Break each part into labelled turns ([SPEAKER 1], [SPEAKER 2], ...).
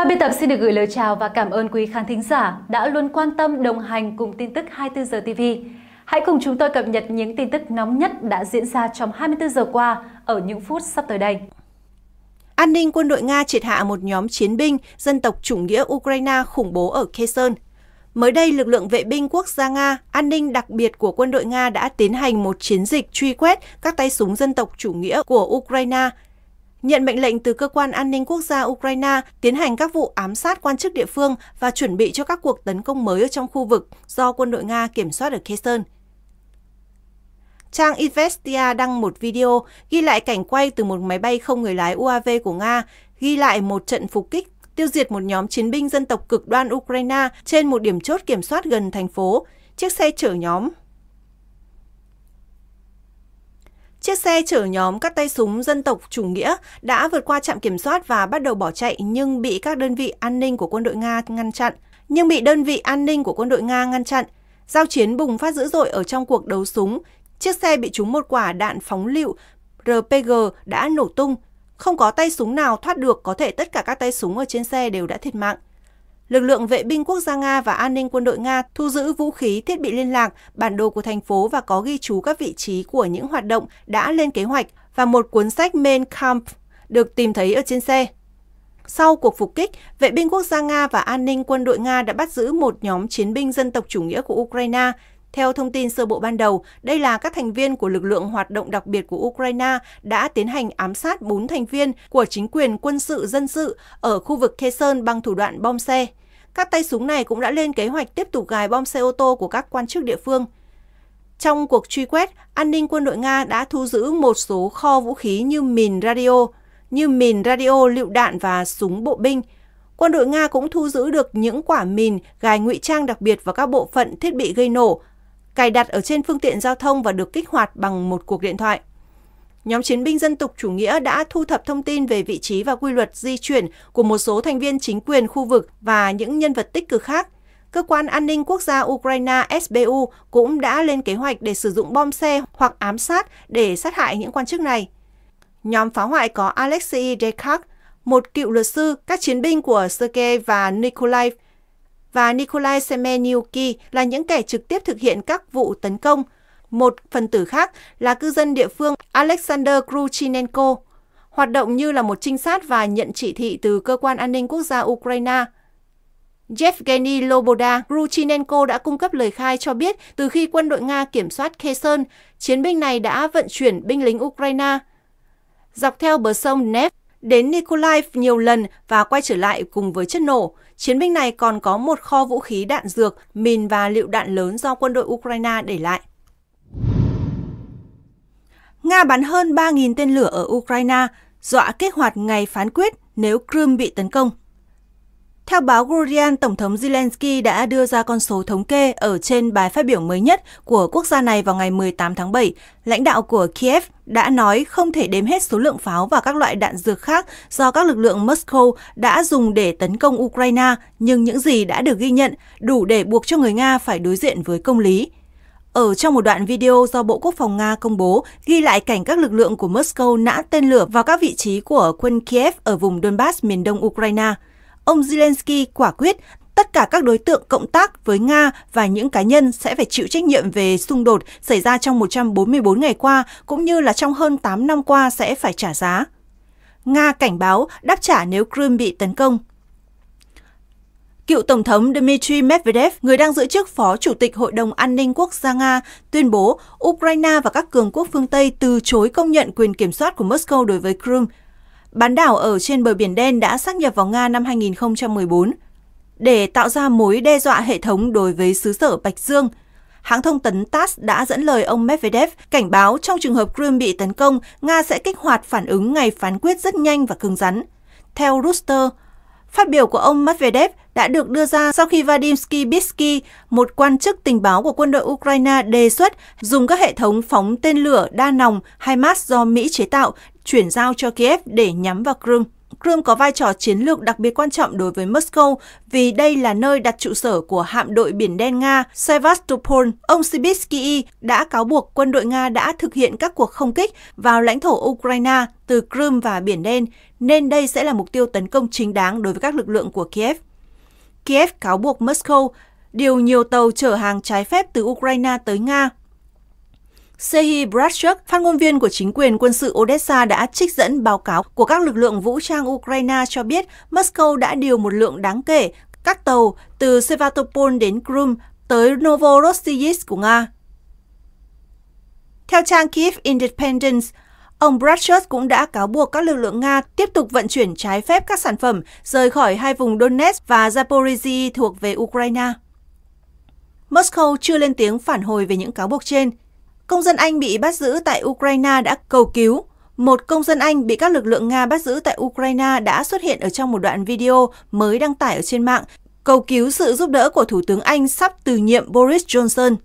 [SPEAKER 1] Ban biên tập xin được gửi lời chào và cảm ơn quý khán thính giả đã luôn quan tâm đồng hành cùng tin tức 24 giờ TV. Hãy cùng chúng tôi cập nhật những tin tức nóng nhất đã diễn ra trong 24 giờ qua ở những phút sắp tới đây. An ninh quân đội Nga triệt hạ một nhóm chiến binh dân tộc chủ nghĩa Ukraine khủng bố ở Kherson. Mới đây, lực lượng vệ binh quốc gia Nga, an ninh đặc biệt của quân đội Nga đã tiến hành một chiến dịch truy quét các tay súng dân tộc chủ nghĩa của Ukraine nhận mệnh lệnh từ cơ quan an ninh quốc gia Ukraine tiến hành các vụ ám sát quan chức địa phương và chuẩn bị cho các cuộc tấn công mới ở trong khu vực do quân đội Nga kiểm soát ở Kherson. Trang Investia đăng một video ghi lại cảnh quay từ một máy bay không người lái UAV của Nga, ghi lại một trận phục kích tiêu diệt một nhóm chiến binh dân tộc cực đoan Ukraine trên một điểm chốt kiểm soát gần thành phố. Chiếc xe chở nhóm Chiếc xe chở nhóm các tay súng dân tộc chủ nghĩa đã vượt qua trạm kiểm soát và bắt đầu bỏ chạy nhưng bị các đơn vị an ninh của quân đội Nga ngăn chặn. Nhưng bị đơn vị an ninh của quân đội Nga ngăn chặn. Giao chiến bùng phát dữ dội ở trong cuộc đấu súng. Chiếc xe bị trúng một quả đạn phóng lựu RPG đã nổ tung. Không có tay súng nào thoát được, có thể tất cả các tay súng ở trên xe đều đã thiệt mạng lực lượng vệ binh quốc gia Nga và an ninh quân đội Nga thu giữ vũ khí, thiết bị liên lạc, bản đồ của thành phố và có ghi chú các vị trí của những hoạt động đã lên kế hoạch và một cuốn sách Mein Kampf được tìm thấy ở trên xe. Sau cuộc phục kích, vệ binh quốc gia Nga và an ninh quân đội Nga đã bắt giữ một nhóm chiến binh dân tộc chủ nghĩa của Ukraine, theo thông tin sơ bộ ban đầu, đây là các thành viên của lực lượng hoạt động đặc biệt của Ukraine đã tiến hành ám sát 4 thành viên của chính quyền quân sự dân sự ở khu vực Kherson bằng thủ đoạn bom xe. Các tay súng này cũng đã lên kế hoạch tiếp tục gài bom xe ô tô của các quan chức địa phương. Trong cuộc truy quét, an ninh quân đội Nga đã thu giữ một số kho vũ khí như mìn radio, như mìn radio, lựu đạn và súng bộ binh. Quân đội Nga cũng thu giữ được những quả mìn gài ngụy trang đặc biệt vào các bộ phận thiết bị gây nổ, cài đặt ở trên phương tiện giao thông và được kích hoạt bằng một cuộc điện thoại. Nhóm chiến binh dân tộc chủ nghĩa đã thu thập thông tin về vị trí và quy luật di chuyển của một số thành viên chính quyền khu vực và những nhân vật tích cực khác. Cơ quan an ninh quốc gia Ukraine SBU cũng đã lên kế hoạch để sử dụng bom xe hoặc ám sát để sát hại những quan chức này. Nhóm phá hoại có Alexei Dekak, một cựu luật sư, các chiến binh của Sergei và Nikolai và Nikolai Semenyuki là những kẻ trực tiếp thực hiện các vụ tấn công. Một phần tử khác là cư dân địa phương Alexander Kruchinenko, hoạt động như là một trinh sát và nhận chỉ thị từ Cơ quan An ninh Quốc gia Ukraine. Yevgeny Loboda Gruchinenko đã cung cấp lời khai cho biết từ khi quân đội Nga kiểm soát Kherson, chiến binh này đã vận chuyển binh lính Ukraine. Dọc theo bờ sông Dnep, đến Nikolaev nhiều lần và quay trở lại cùng với chất nổ. Chiến binh này còn có một kho vũ khí đạn dược, mìn và liệu đạn lớn do quân đội Ukraine để lại. Nga bắn hơn 3.000 tên lửa ở Ukraine, dọa kích hoạt ngày phán quyết nếu Crimea bị tấn công. Theo báo Guardian, Tổng thống Zelensky đã đưa ra con số thống kê ở trên bài phát biểu mới nhất của quốc gia này vào ngày 18 tháng 7. Lãnh đạo của Kiev đã nói không thể đếm hết số lượng pháo và các loại đạn dược khác do các lực lượng Moscow đã dùng để tấn công Ukraine, nhưng những gì đã được ghi nhận đủ để buộc cho người Nga phải đối diện với công lý. Ở trong một đoạn video do Bộ Quốc phòng Nga công bố, ghi lại cảnh các lực lượng của Moscow nã tên lửa vào các vị trí của quân Kiev ở vùng Donbass miền đông Ukraine – ông Zelensky quả quyết tất cả các đối tượng cộng tác với Nga và những cá nhân sẽ phải chịu trách nhiệm về xung đột xảy ra trong 144 ngày qua, cũng như là trong hơn 8 năm qua sẽ phải trả giá. Nga cảnh báo đáp trả nếu Crimea bị tấn công. Cựu Tổng thống Dmitry Medvedev, người đang giữ chức Phó Chủ tịch Hội đồng An ninh Quốc gia Nga, tuyên bố Ukraine và các cường quốc phương Tây từ chối công nhận quyền kiểm soát của Moscow đối với Crimea Bán đảo ở trên bờ biển đen đã xác nhập vào Nga năm 2014 để tạo ra mối đe dọa hệ thống đối với xứ sở Bạch Dương. Hãng thông tấn TASS đã dẫn lời ông Medvedev cảnh báo trong trường hợp Crimea bị tấn công, Nga sẽ kích hoạt phản ứng ngày phán quyết rất nhanh và cứng rắn. Theo Reuters, Phát biểu của ông Medvedev đã được đưa ra sau khi Vadim Skibitsky, một quan chức tình báo của quân đội Ukraine đề xuất dùng các hệ thống phóng tên lửa đa nòng HIMARS do Mỹ chế tạo chuyển giao cho Kiev để nhắm vào Crimea. Crimea có vai trò chiến lược đặc biệt quan trọng đối với Moscow vì đây là nơi đặt trụ sở của hạm đội Biển Đen Nga Sevastopol. Ông Sibitsky đã cáo buộc quân đội Nga đã thực hiện các cuộc không kích vào lãnh thổ Ukraine từ Crimea và Biển Đen, nên đây sẽ là mục tiêu tấn công chính đáng đối với các lực lượng của Kiev. Kiev cáo buộc Moscow điều nhiều tàu chở hàng trái phép từ Ukraine tới Nga Sehi Bratchuk, phát ngôn viên của chính quyền quân sự Odessa đã trích dẫn báo cáo của các lực lượng vũ trang Ukraine cho biết Moscow đã điều một lượng đáng kể các tàu từ Sevastopol đến Crimea tới Novorossiysk của Nga. Theo trang Kiev Independence, ông Bratchuk cũng đã cáo buộc các lực lượng Nga tiếp tục vận chuyển trái phép các sản phẩm rời khỏi hai vùng Donetsk và Zaporizhia thuộc về Ukraine. Moscow chưa lên tiếng phản hồi về những cáo buộc trên. Công dân Anh bị bắt giữ tại Ukraine đã cầu cứu. Một công dân Anh bị các lực lượng Nga bắt giữ tại Ukraine đã xuất hiện ở trong một đoạn video mới đăng tải ở trên mạng, cầu cứu sự giúp đỡ của Thủ tướng Anh sắp từ nhiệm Boris Johnson.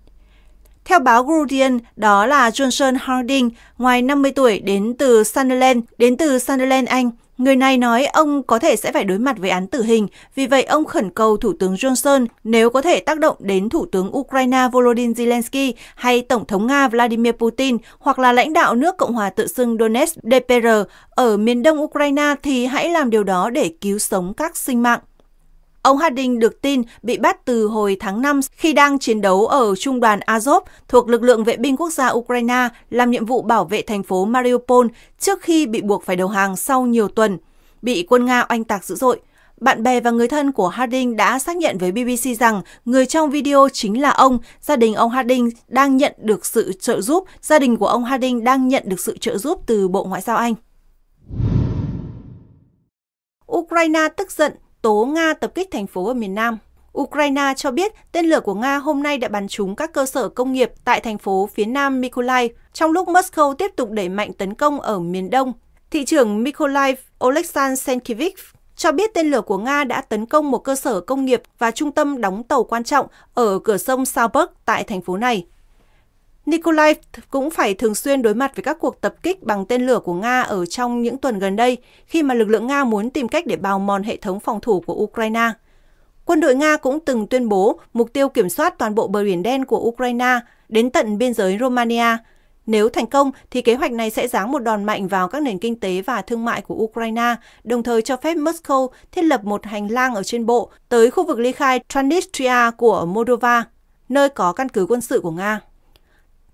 [SPEAKER 1] Theo báo Guardian, đó là Johnson Harding, ngoài 50 tuổi, đến từ Sunderland, đến từ Sunderland, Anh, Người này nói ông có thể sẽ phải đối mặt với án tử hình, vì vậy ông khẩn cầu Thủ tướng Johnson nếu có thể tác động đến Thủ tướng Ukraine Volodymyr Zelensky hay Tổng thống Nga Vladimir Putin hoặc là lãnh đạo nước Cộng hòa tự xưng Donetsk DPR ở miền đông Ukraine thì hãy làm điều đó để cứu sống các sinh mạng. Ông Harding được tin bị bắt từ hồi tháng 5 khi đang chiến đấu ở trung đoàn Azov thuộc lực lượng vệ binh quốc gia Ukraine làm nhiệm vụ bảo vệ thành phố Mariupol trước khi bị buộc phải đầu hàng sau nhiều tuần, bị quân Nga oanh tạc dữ dội. Bạn bè và người thân của Harding đã xác nhận với BBC rằng người trong video chính là ông, gia đình ông Harding đang nhận được sự trợ giúp, gia đình của ông Harding đang nhận được sự trợ giúp từ Bộ Ngoại giao Anh. Ukraine tức giận tố Nga tập kích thành phố ở miền Nam. Ukraine cho biết tên lửa của Nga hôm nay đã bắn trúng các cơ sở công nghiệp tại thành phố phía nam Mykolaiv, trong lúc Moscow tiếp tục đẩy mạnh tấn công ở miền đông. Thị trưởng Mykolaiv Oleksandr Senkevich cho biết tên lửa của Nga đã tấn công một cơ sở công nghiệp và trung tâm đóng tàu quan trọng ở cửa sông Salberg tại thành phố này. Nikolai cũng phải thường xuyên đối mặt với các cuộc tập kích bằng tên lửa của Nga ở trong những tuần gần đây khi mà lực lượng Nga muốn tìm cách để bào mòn hệ thống phòng thủ của Ukraine. Quân đội Nga cũng từng tuyên bố mục tiêu kiểm soát toàn bộ bờ biển đen của Ukraine đến tận biên giới Romania. Nếu thành công thì kế hoạch này sẽ giáng một đòn mạnh vào các nền kinh tế và thương mại của Ukraine, đồng thời cho phép Moscow thiết lập một hành lang ở trên bộ tới khu vực ly khai Transnistria của Moldova, nơi có căn cứ quân sự của Nga.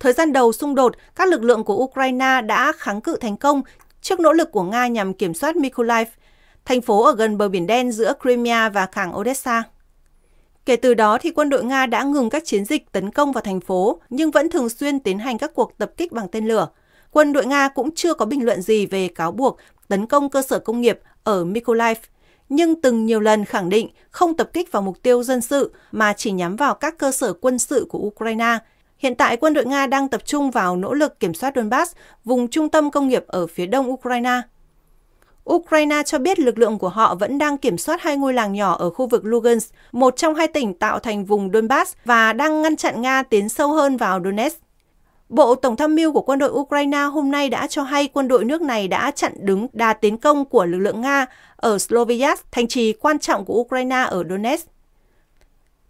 [SPEAKER 1] Thời gian đầu xung đột, các lực lượng của Ukraine đã kháng cự thành công trước nỗ lực của Nga nhằm kiểm soát Mykolaiv, thành phố ở gần bờ biển đen giữa Crimea và cảng Odessa. Kể từ đó thì quân đội Nga đã ngừng các chiến dịch tấn công vào thành phố nhưng vẫn thường xuyên tiến hành các cuộc tập kích bằng tên lửa. Quân đội Nga cũng chưa có bình luận gì về cáo buộc tấn công cơ sở công nghiệp ở Mykolaiv, nhưng từng nhiều lần khẳng định không tập kích vào mục tiêu dân sự mà chỉ nhắm vào các cơ sở quân sự của Ukraine – Hiện tại, quân đội Nga đang tập trung vào nỗ lực kiểm soát Donbass, vùng trung tâm công nghiệp ở phía đông Ukraine. Ukraine cho biết lực lượng của họ vẫn đang kiểm soát hai ngôi làng nhỏ ở khu vực Lugansk, một trong hai tỉnh tạo thành vùng Donbass và đang ngăn chặn Nga tiến sâu hơn vào Donetsk. Bộ Tổng tham mưu của quân đội Ukraine hôm nay đã cho hay quân đội nước này đã chặn đứng đà tiến công của lực lượng Nga ở Sloviansk, thành trì quan trọng của Ukraine ở Donetsk.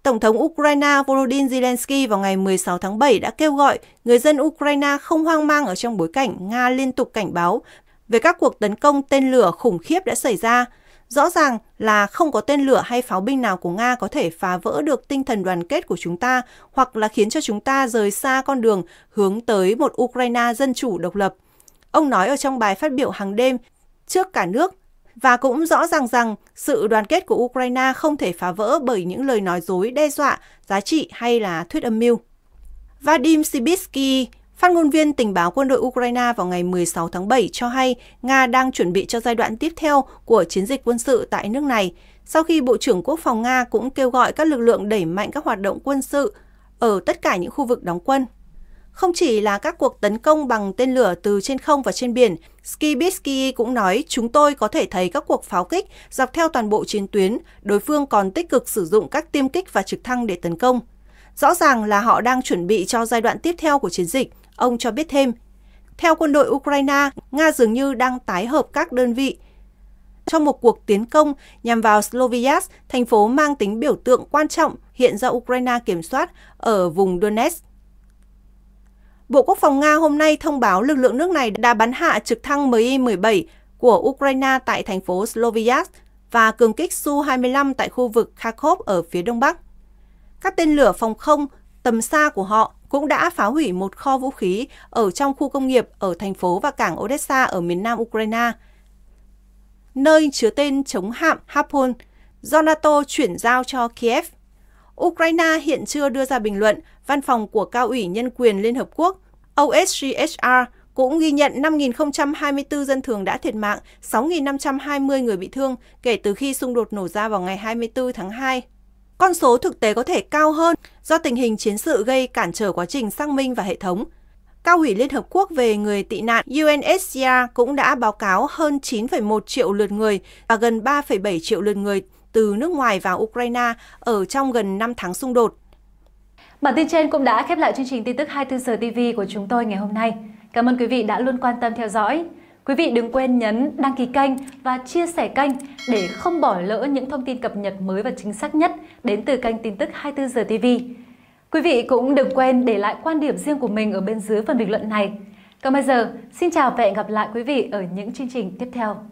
[SPEAKER 1] Tổng thống Ukraine Volodymyr Zelensky vào ngày 16 tháng 7 đã kêu gọi người dân Ukraine không hoang mang ở trong bối cảnh Nga liên tục cảnh báo về các cuộc tấn công tên lửa khủng khiếp đã xảy ra. Rõ ràng là không có tên lửa hay pháo binh nào của Nga có thể phá vỡ được tinh thần đoàn kết của chúng ta hoặc là khiến cho chúng ta rời xa con đường hướng tới một Ukraine dân chủ độc lập. Ông nói ở trong bài phát biểu hàng đêm trước cả nước và cũng rõ ràng rằng sự đoàn kết của Ukraine không thể phá vỡ bởi những lời nói dối, đe dọa, giá trị hay là thuyết âm mưu. Vadim Sibitsky, phát ngôn viên tình báo quân đội Ukraine vào ngày 16 tháng 7 cho hay Nga đang chuẩn bị cho giai đoạn tiếp theo của chiến dịch quân sự tại nước này, sau khi Bộ trưởng Quốc phòng Nga cũng kêu gọi các lực lượng đẩy mạnh các hoạt động quân sự ở tất cả những khu vực đóng quân không chỉ là các cuộc tấn công bằng tên lửa từ trên không và trên biển, Skibitsky cũng nói chúng tôi có thể thấy các cuộc pháo kích dọc theo toàn bộ chiến tuyến, đối phương còn tích cực sử dụng các tiêm kích và trực thăng để tấn công. Rõ ràng là họ đang chuẩn bị cho giai đoạn tiếp theo của chiến dịch, ông cho biết thêm. Theo quân đội Ukraine, Nga dường như đang tái hợp các đơn vị. Trong một cuộc tiến công nhằm vào Sloviansk, thành phố mang tính biểu tượng quan trọng hiện do Ukraine kiểm soát ở vùng Donetsk. Bộ Quốc phòng Nga hôm nay thông báo lực lượng nước này đã bắn hạ trực thăng Mi-17 của Ukraine tại thành phố Sloviansk và cường kích Su-25 tại khu vực Kharkov ở phía đông bắc. Các tên lửa phòng không tầm xa của họ cũng đã phá hủy một kho vũ khí ở trong khu công nghiệp ở thành phố và cảng Odessa ở miền nam Ukraine, nơi chứa tên chống hạm Harpoon do NATO chuyển giao cho Kiev. Ukraine hiện chưa đưa ra bình luận, văn phòng của Cao ủy Nhân quyền Liên Hợp Quốc OSCHR cũng ghi nhận 5.024 dân thường đã thiệt mạng, 6.520 người bị thương kể từ khi xung đột nổ ra vào ngày 24 tháng 2. Con số thực tế có thể cao hơn do tình hình chiến sự gây cản trở quá trình xác minh và hệ thống. Cao ủy Liên Hợp Quốc về người tị nạn UNHCR cũng đã báo cáo hơn 9,1 triệu lượt người và gần 3,7 triệu lượt người từ nước ngoài vào Ukraine ở trong gần 5 tháng xung đột. Bản tin trên cũng đã khép lại chương trình tin tức 24 giờ TV của chúng tôi ngày hôm nay. Cảm ơn quý vị đã luôn quan tâm theo dõi. Quý vị đừng quên nhấn đăng ký kênh và chia sẻ kênh để không bỏ lỡ những thông tin cập nhật mới và chính xác nhất đến từ kênh tin tức 24 giờ TV. Quý vị cũng đừng quên để lại quan điểm riêng của mình ở bên dưới phần bình luận này. Còn bây giờ, xin chào và hẹn gặp lại quý vị ở những chương trình tiếp theo.